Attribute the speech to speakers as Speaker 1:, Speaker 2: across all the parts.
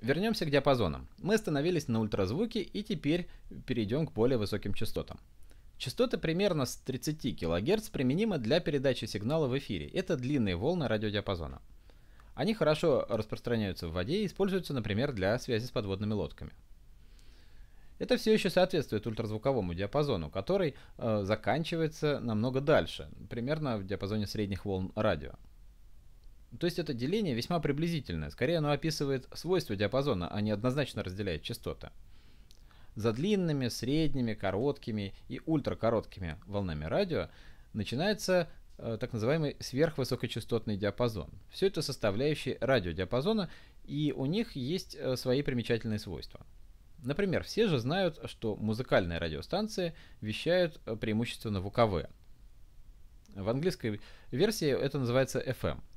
Speaker 1: Вернемся к диапазонам. Мы остановились на ультразвуке и теперь перейдем к более высоким частотам. Частоты примерно с 30 кГц применимы для передачи сигнала в эфире. Это длинные волны радиодиапазона. Они хорошо распространяются в воде и используются, например, для связи с подводными лодками. Это все еще соответствует ультразвуковому диапазону, который э, заканчивается намного дальше, примерно в диапазоне средних волн радио. То есть это деление весьма приблизительное, скорее оно описывает свойства диапазона, а не однозначно разделяет частоты. За длинными, средними, короткими и ультракороткими волнами радио начинается э, так называемый сверхвысокочастотный диапазон. Все это составляющие радиодиапазона, и у них есть э, свои примечательные свойства. Например, все же знают, что музыкальные радиостанции вещают э, преимущественно в УКВ. В английской версии это называется FM –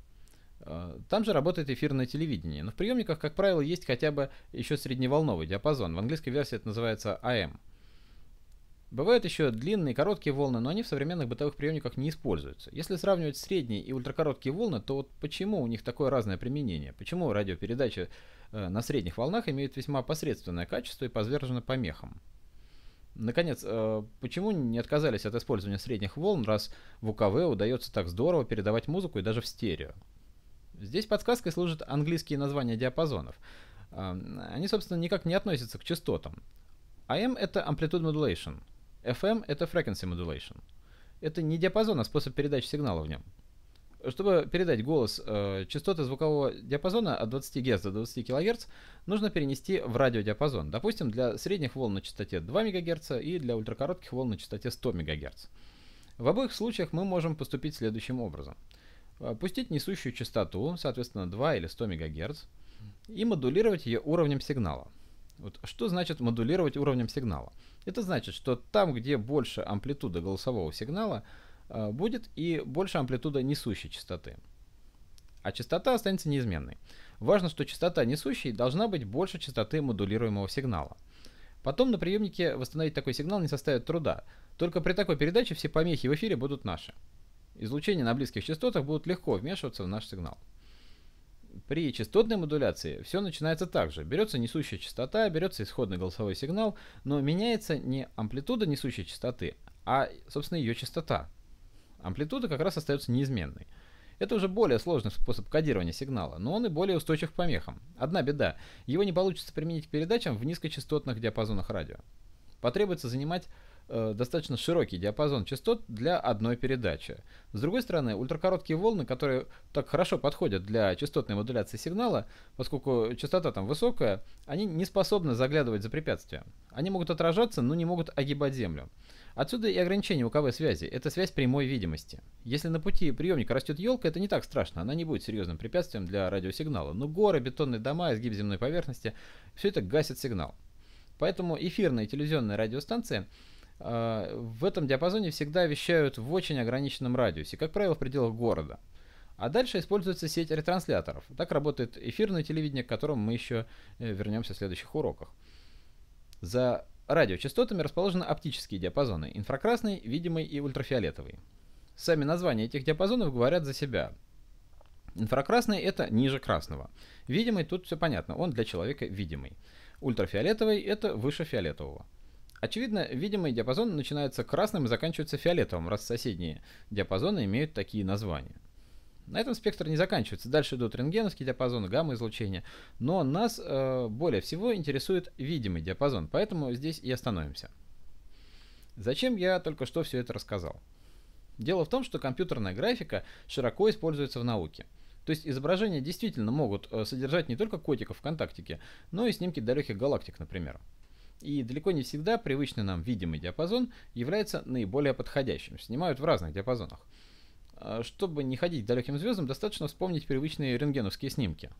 Speaker 1: Э, там же работает эфирное телевидение, но в приемниках, как правило, есть хотя бы еще средневолновый диапазон. В английской версии это называется AM. Бывают еще длинные и короткие волны, но они в современных бытовых приемниках не используются. Если сравнивать средние и ультракороткие волны, то вот почему у них такое разное применение? Почему радиопередачи э, на средних волнах имеют весьма посредственное качество и подвержены помехам? Наконец, э, почему не отказались от использования средних волн, раз в УКВ удается так здорово передавать музыку и даже в стерео? Здесь подсказкой служат английские названия диапазонов. Они, собственно, никак не относятся к частотам. AM а — это Amplitude Modulation, FM — это Frequency Modulation. Это не диапазон, а способ передачи сигнала в нем. Чтобы передать голос э, частоты звукового диапазона от 20 Гц до 20 кГц, нужно перенести в радиодиапазон. Допустим, для средних волн на частоте 2 МГц и для ультракоротких волн на частоте 100 МГц. В обоих случаях мы можем поступить следующим образом — Э, пустить несущую частоту, соответственно 2 или 100 МГц, и модулировать ее уровнем сигнала. Вот что значит модулировать уровнем сигнала? Это значит, что там, где больше амплитуда голосового сигнала, э, будет и больше амплитуда несущей частоты. А частота останется неизменной. Важно, что частота несущей должна быть больше частоты модулируемого сигнала. Потом на приемнике восстановить такой сигнал не составит труда. Только при такой передаче все помехи в эфире будут наши излучения на близких частотах будут легко вмешиваться в наш сигнал. При частотной модуляции все начинается так же. Берется несущая частота, берется исходный голосовой сигнал, но меняется не амплитуда несущей частоты, а, собственно, ее частота. Амплитуда как раз остается неизменной. Это уже более сложный способ кодирования сигнала, но он и более устойчив к помехам. Одна беда, его не получится применить к передачам в низкочастотных диапазонах радио. Потребуется занимать Э, достаточно широкий диапазон частот для одной передачи. С другой стороны, ультракороткие волны, которые так хорошо подходят для частотной модуляции сигнала, поскольку частота там высокая, они не способны заглядывать за препятствия. Они могут отражаться, но не могут огибать Землю. Отсюда и ограничение УКВ связи. Это связь прямой видимости. Если на пути приемника растет елка, это не так страшно, она не будет серьезным препятствием для радиосигнала. Но горы, бетонные дома, изгиб земной поверхности, все это гасит сигнал. Поэтому эфирные телевизионные радиостанции – Э, в этом диапазоне всегда вещают в очень ограниченном радиусе, как правило, в пределах города. А дальше используется сеть ретрансляторов. Так работает эфирное телевидение, к которому мы еще э, вернемся в следующих уроках. За радиочастотами расположены оптические диапазоны – инфракрасный, видимый и ультрафиолетовый. Сами названия этих диапазонов говорят за себя. Инфракрасный – это ниже красного. Видимый – тут все понятно, он для человека видимый. Ультрафиолетовый – это выше фиолетового. Очевидно, видимый диапазон начинается красным и заканчивается фиолетовым, раз соседние диапазоны имеют такие названия. На этом спектр не заканчивается. Дальше идут рентгеновские диапазоны, гамма-излучение. Но нас э, более всего интересует видимый диапазон, поэтому здесь и остановимся. Зачем я только что все это рассказал? Дело в том, что компьютерная графика широко используется в науке. То есть изображения действительно могут э, содержать не только котиков в Контактике, но и снимки далеких галактик, например и далеко не всегда привычный нам видимый диапазон является наиболее подходящим. Снимают в разных диапазонах. А, чтобы не ходить к далеким звездам, достаточно вспомнить привычные рентгеновские снимки.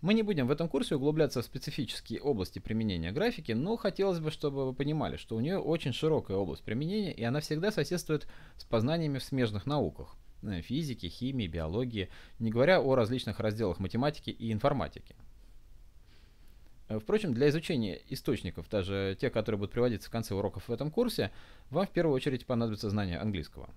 Speaker 1: Мы не будем в этом курсе углубляться в специфические области применения графики, но хотелось бы, чтобы вы понимали, что у нее очень широкая область применения, и она всегда соседствует с познаниями в смежных науках – э, физике, химии, биологии, не говоря о различных разделах математики и информатики – Э, впрочем, для изучения источников, даже те, которые будут приводиться в конце уроков в этом курсе, вам в первую очередь понадобится знание английского.